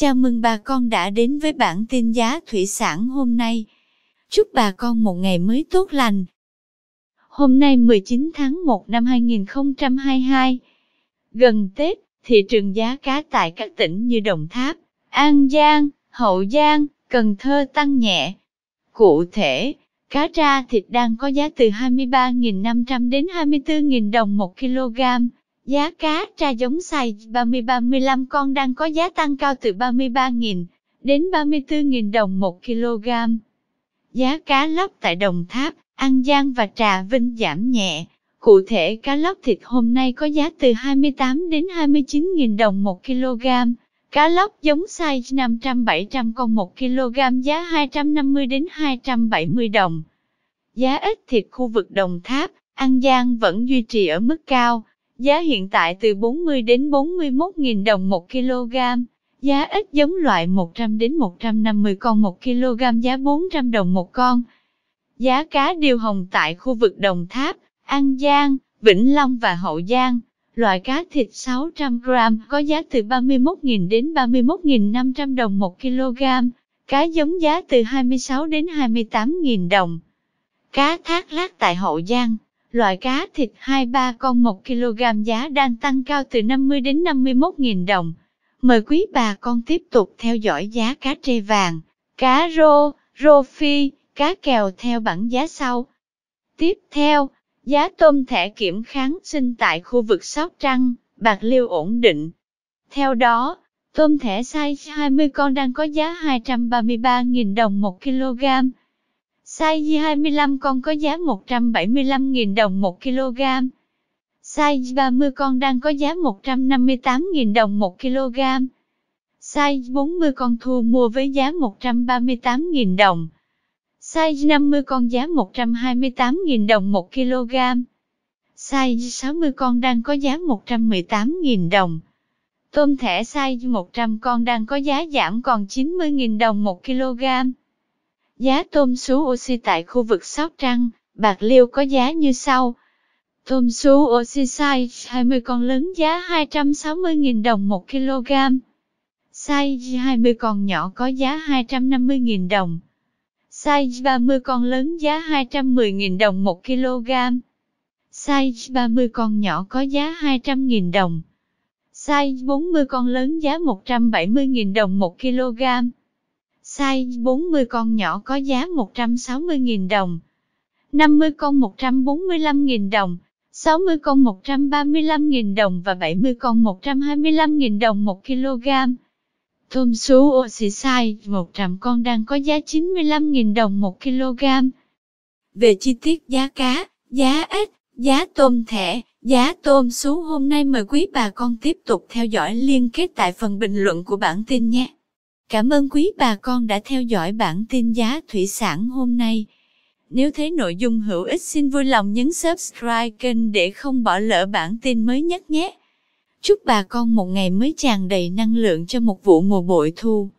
Chào mừng bà con đã đến với bản tin giá thủy sản hôm nay. Chúc bà con một ngày mới tốt lành. Hôm nay 19 tháng 1 năm 2022, gần Tết, thị trường giá cá tại các tỉnh như Đồng Tháp, An Giang, Hậu Giang, Cần Thơ tăng nhẹ. Cụ thể, cá tra thịt đang có giá từ 23.500 đến 24.000 đồng một kg Giá cá tra giống size 30-35 con đang có giá tăng cao từ 33.000 đến 34.000 đồng 1 kg. Giá cá lóc tại Đồng Tháp, An Giang và Trà Vinh giảm nhẹ. Cụ thể cá lóc thịt hôm nay có giá từ 28 đến 29.000 đồng 1 kg. Cá lóc giống size 500-700 con 1 kg giá 250 đến 270 đồng. Giá ít thịt khu vực Đồng Tháp, An Giang vẫn duy trì ở mức cao giá hiện tại từ 40 đến 41.000 đồng 1 kg, giá ít giống loại 100 đến 150 con 1 kg giá 400 đồng một con. Giá cá điều hồng tại khu vực Đồng Tháp, An Giang, Vĩnh Long và Hậu Giang, loại cá thịt 600 g có giá từ 31.000 đến 31.500 đồng 1 kg, cá giống giá từ 26 đến 28.000 đồng. Cá thác lát tại Hậu Giang Loại cá thịt 2-3 con 1 kg giá đang tăng cao từ 50 đến 51.000 đồng. Mời quý bà con tiếp tục theo dõi giá cá trê vàng, cá rô, rô phi, cá kèo theo bảng giá sau. Tiếp theo, giá tôm thẻ kiểm kháng sinh tại khu vực Sóc Trăng, Bạc Liêu ổn định. Theo đó, tôm thẻ size 20 con đang có giá 233.000 đồng 1 kg, Size 25 con có giá 175.000 đồng 1 kg. Size 30 con đang có giá 158.000 đồng 1 kg. Size 40 con thu mua với giá 138.000 đồng. Size 50 con giá 128.000 đồng 1 kg. Size 60 con đang có giá 118.000 đồng. Tôm thẻ size 100 con đang có giá giảm còn 90.000 đồng 1 kg. Giá tôm sú oxy tại khu vực Sóc Trăng, Bạc Liêu có giá như sau. Tôm sú oxy size 20 con lớn giá 260.000 đồng 1 kg. Size 20 con nhỏ có giá 250.000 đồng. Size 30 con lớn giá 210.000 đồng 1 kg. Size 30 con nhỏ có giá 200.000 đồng. Size 40 con lớn giá 170.000 đồng 1 kg size 40 con nhỏ có giá 160.000 đồng, 50 con 145.000 đồng, 60 con 135.000 đồng và 70 con 125.000 đồng 1 kg. Tôm sú oxy size 100 con đang có giá 95.000 đồng 1 kg. Về chi tiết giá cá, giá ếch, giá tôm thẻ, giá tôm sú hôm nay mời quý bà con tiếp tục theo dõi liên kết tại phần bình luận của bản tin nhé. Cảm ơn quý bà con đã theo dõi bản tin giá thủy sản hôm nay. Nếu thấy nội dung hữu ích xin vui lòng nhấn subscribe kênh để không bỏ lỡ bản tin mới nhất nhé. Chúc bà con một ngày mới tràn đầy năng lượng cho một vụ mùa bội thu.